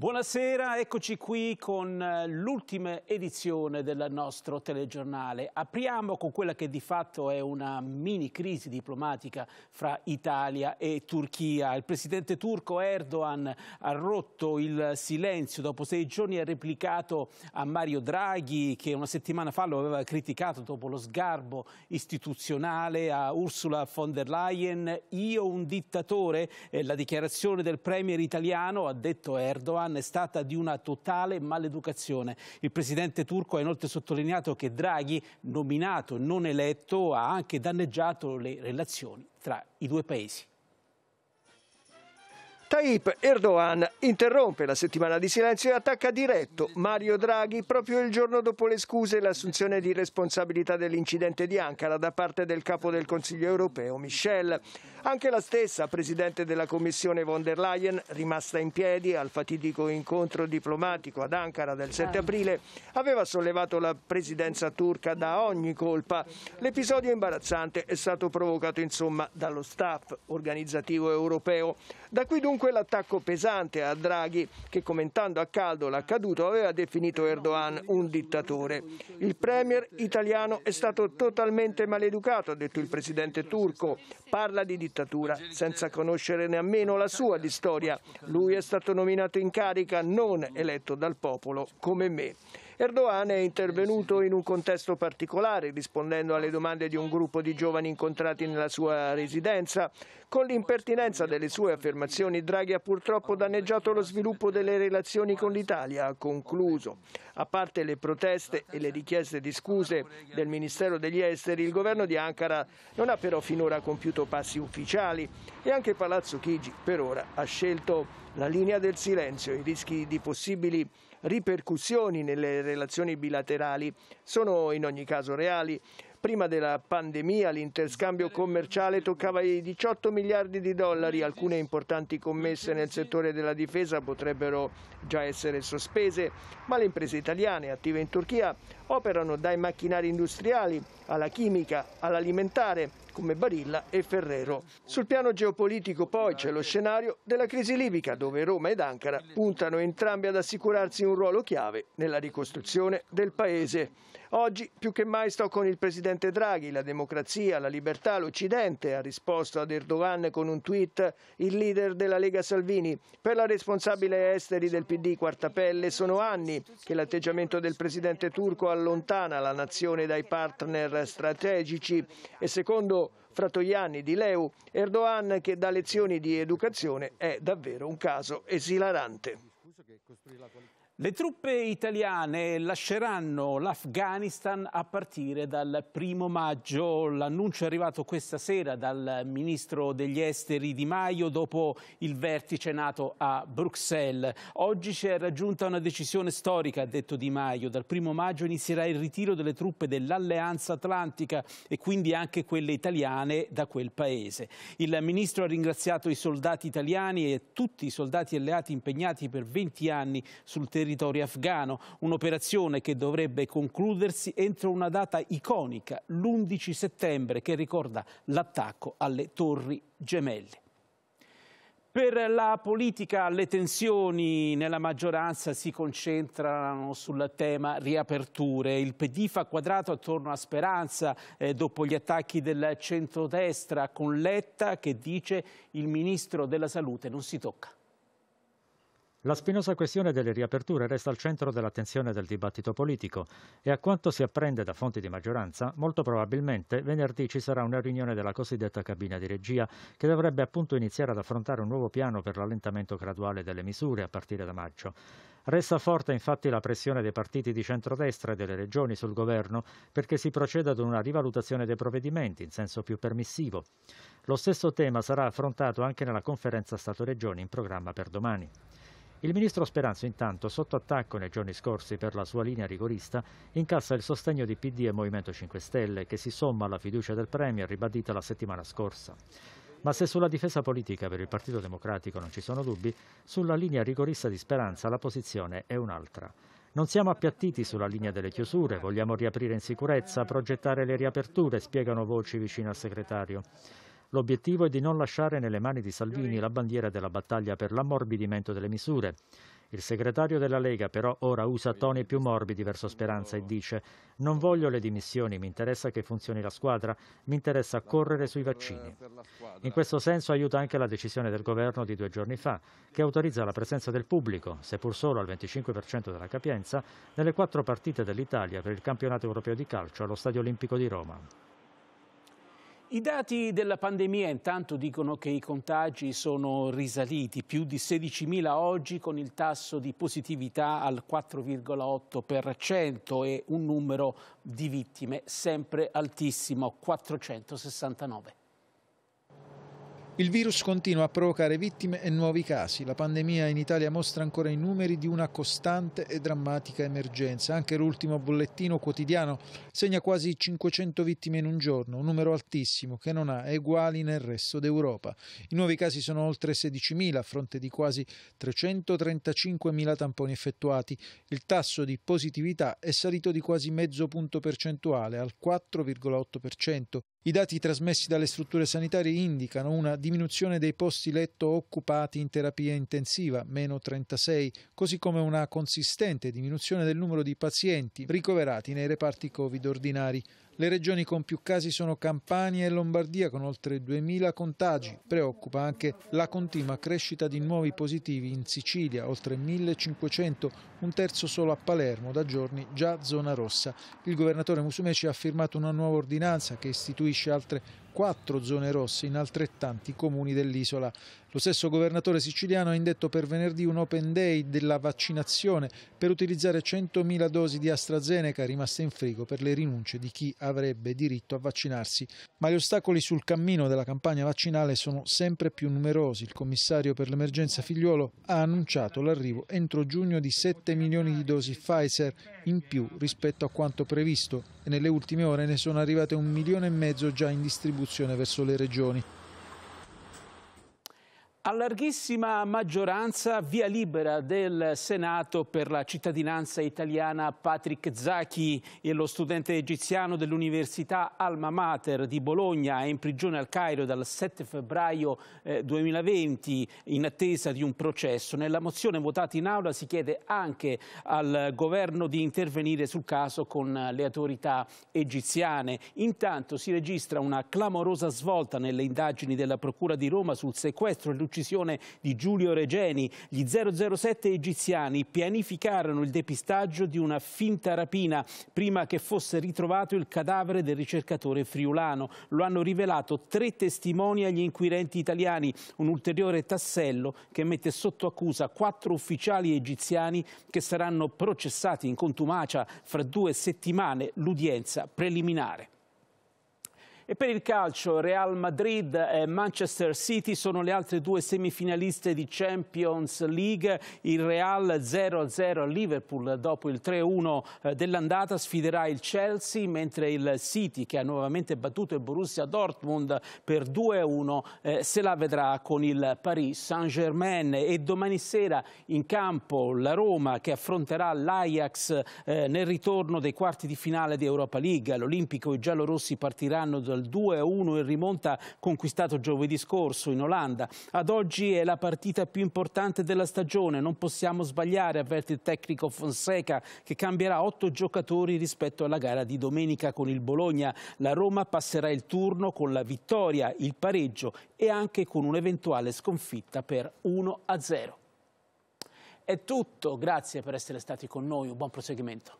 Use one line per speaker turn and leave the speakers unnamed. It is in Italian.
Buonasera, eccoci qui con eh, l'ultima edizione del nostro telegiornale. Apriamo con quella che di fatto è una mini crisi diplomatica fra Italia e Turchia. Il presidente turco Erdogan ha rotto il silenzio, dopo sei giorni ha replicato a Mario Draghi che una settimana fa lo aveva criticato dopo lo sgarbo istituzionale a Ursula von der Leyen. Io un dittatore? Eh, la dichiarazione del premier italiano, ha detto Erdogan, Iran è stata di una totale maleducazione. Il presidente turco ha inoltre sottolineato che Draghi, nominato e non eletto, ha anche danneggiato le relazioni tra i due paesi.
Tayyip Erdogan interrompe la settimana di silenzio e attacca diretto Mario Draghi proprio il giorno dopo le scuse e l'assunzione di responsabilità dell'incidente di Ankara da parte del capo del Consiglio europeo Michel. Anche la stessa Presidente della Commissione von der Leyen, rimasta in piedi al fatidico incontro diplomatico ad Ankara del 7 certo. aprile, aveva sollevato la presidenza turca da ogni colpa. L'episodio imbarazzante è stato provocato insomma dallo staff organizzativo europeo. Da qui dunque Dunque l'attacco pesante a Draghi, che commentando a caldo l'accaduto aveva definito Erdogan un dittatore. Il premier italiano è stato totalmente maleducato, ha detto il presidente turco. Parla di dittatura senza conoscere nemmeno la sua di storia. Lui è stato nominato in carica, non eletto dal popolo come me. Erdogan è intervenuto in un contesto particolare, rispondendo alle domande di un gruppo di giovani incontrati nella sua residenza. Con l'impertinenza delle sue affermazioni, Draghi ha purtroppo danneggiato lo sviluppo delle relazioni con l'Italia, ha concluso. A parte le proteste e le richieste di scuse del Ministero degli Esteri, il governo di Ankara non ha però finora compiuto passi ufficiali e anche Palazzo Chigi per ora ha scelto la linea del silenzio. I rischi di possibili ripercussioni nelle relazioni bilaterali sono in ogni caso reali Prima della pandemia l'interscambio commerciale toccava i 18 miliardi di dollari, alcune importanti commesse nel settore della difesa potrebbero già essere sospese, ma le imprese italiane attive in Turchia operano dai macchinari industriali alla chimica, all'alimentare, come Barilla e Ferrero. Sul piano geopolitico poi c'è lo scenario della crisi libica dove Roma ed Ankara puntano entrambi ad assicurarsi un ruolo chiave nella ricostruzione del paese. Oggi più che mai sto con il presidente Draghi, la democrazia, la libertà, l'Occidente, ha risposto ad Erdogan con un tweet il leader della Lega Salvini. Per la responsabile esteri del PD Quartapelle sono anni che l'atteggiamento del presidente turco allontana la nazione dai partner strategici e secondo Carlo Fratoianni di Leu, Erdogan che dà lezioni di educazione è davvero un caso esilarante.
Le truppe italiane lasceranno l'Afghanistan a partire dal primo maggio. L'annuncio è arrivato questa sera dal ministro degli esteri Di Maio dopo il vertice nato a Bruxelles. Oggi si è raggiunta una decisione storica, ha detto Di Maio. Dal primo maggio inizierà il ritiro delle truppe dell'Alleanza Atlantica e quindi anche quelle italiane da quel paese. Il ministro ha ringraziato i soldati italiani e tutti i soldati alleati impegnati per 20 anni sul territorio territorio afghano, un'operazione che dovrebbe concludersi entro una data iconica, l'11 settembre, che ricorda l'attacco alle torri gemelle. Per la politica le tensioni nella maggioranza si concentrano sul tema riaperture. Il PD fa quadrato attorno a Speranza eh, dopo gli attacchi del centrodestra con Letta che dice il ministro della salute non si tocca.
La spinosa questione delle riaperture resta al centro dell'attenzione del dibattito politico e a quanto si apprende da fonti di maggioranza, molto probabilmente venerdì ci sarà una riunione della cosiddetta cabina di regia che dovrebbe appunto iniziare ad affrontare un nuovo piano per l'allentamento graduale delle misure a partire da maggio. Resta forte infatti la pressione dei partiti di centrodestra e delle regioni sul governo perché si proceda ad una rivalutazione dei provvedimenti in senso più permissivo. Lo stesso tema sarà affrontato anche nella conferenza Stato-Regioni in programma per domani. Il ministro Speranza intanto, sotto attacco nei giorni scorsi per la sua linea rigorista, incassa il sostegno di PD e Movimento 5 Stelle, che si somma alla fiducia del Premier ribadita la settimana scorsa. Ma se sulla difesa politica per il Partito Democratico non ci sono dubbi, sulla linea rigorista di Speranza la posizione è un'altra. Non siamo appiattiti sulla linea delle chiusure, vogliamo riaprire in sicurezza, progettare le riaperture, spiegano voci vicine al segretario. L'obiettivo è di non lasciare nelle mani di Salvini la bandiera della battaglia per l'ammorbidimento delle misure. Il segretario della Lega però ora usa toni più morbidi verso Speranza e dice non voglio le dimissioni, mi interessa che funzioni la squadra, mi interessa correre sui vaccini. In questo senso aiuta anche la decisione del governo di due giorni fa che autorizza la presenza del pubblico, seppur solo al 25% della capienza, nelle quattro partite dell'Italia per il campionato europeo di calcio allo Stadio Olimpico di Roma.
I dati della pandemia intanto dicono che i contagi sono risaliti, più di 16.000 oggi con il tasso di positività al 4,8% e un numero di vittime sempre altissimo, 469.
Il virus continua a provocare vittime e nuovi casi. La pandemia in Italia mostra ancora i numeri di una costante e drammatica emergenza. Anche l'ultimo bollettino quotidiano segna quasi 500 vittime in un giorno, un numero altissimo che non ha eguali nel resto d'Europa. I nuovi casi sono oltre 16.000 a fronte di quasi 335.000 tamponi effettuati. Il tasso di positività è salito di quasi mezzo punto percentuale al 4,8%. I dati trasmessi dalle strutture sanitarie indicano una diminuzione dei posti letto occupati in terapia intensiva, meno 36, così come una consistente diminuzione del numero di pazienti ricoverati nei reparti Covid ordinari. Le regioni con più casi sono Campania e Lombardia con oltre 2.000 contagi. Preoccupa anche la continua crescita di nuovi positivi in Sicilia, oltre 1.500, un terzo solo a Palermo, da giorni già zona rossa. Il governatore Musumeci ha firmato una nuova ordinanza che istituisce altre quattro zone rosse in altrettanti comuni dell'isola. Lo stesso governatore siciliano ha indetto per venerdì un open day della vaccinazione per utilizzare 100.000 dosi di AstraZeneca rimaste in frigo per le rinunce di chi avrebbe diritto a vaccinarsi. Ma gli ostacoli sul cammino della campagna vaccinale sono sempre più numerosi. Il commissario per l'emergenza figliuolo ha annunciato l'arrivo entro giugno di 7 milioni di dosi Pfizer in più rispetto a quanto previsto e nelle ultime ore ne sono arrivate un milione e mezzo già in distribuzione distribuzione verso le regioni.
A larghissima maggioranza via libera del Senato per la cittadinanza italiana Patrick Zachi, lo studente egiziano dell'Università Alma Mater di Bologna, è in prigione al Cairo dal 7 febbraio 2020 eh, in attesa di un processo. Nella mozione votata in aula si chiede anche al governo di intervenire sul caso con le autorità egiziane. Intanto si registra una clamorosa svolta nelle indagini della Procura di Roma sul sequestro e l'uccisione l'uccisione di Giulio Regeni, gli 007 egiziani pianificarono il depistaggio di una finta rapina prima che fosse ritrovato il cadavere del ricercatore friulano. Lo hanno rivelato tre testimoni agli inquirenti italiani, un ulteriore tassello che mette sotto accusa quattro ufficiali egiziani che saranno processati in contumacia fra due settimane l'udienza preliminare. E per il calcio Real Madrid e Manchester City sono le altre due semifinaliste di Champions League. Il Real 0-0 a Liverpool dopo il 3-1 eh, dell'andata sfiderà il Chelsea, mentre il City, che ha nuovamente battuto il Borussia Dortmund per 2-1, eh, se la vedrà con il Paris Saint-Germain. E domani sera in campo la Roma che affronterà l'Ajax eh, nel ritorno dei quarti di finale di Europa League. L'Olimpico i giallorossi partiranno dal dal 2-1 in rimonta conquistato giovedì scorso in Olanda. Ad oggi è la partita più importante della stagione, non possiamo sbagliare, avverte il tecnico Fonseca che cambierà otto giocatori rispetto alla gara di domenica con il Bologna. La Roma passerà il turno con la vittoria, il pareggio e anche con un'eventuale sconfitta per 1-0. È tutto, grazie per essere stati con noi, un buon proseguimento.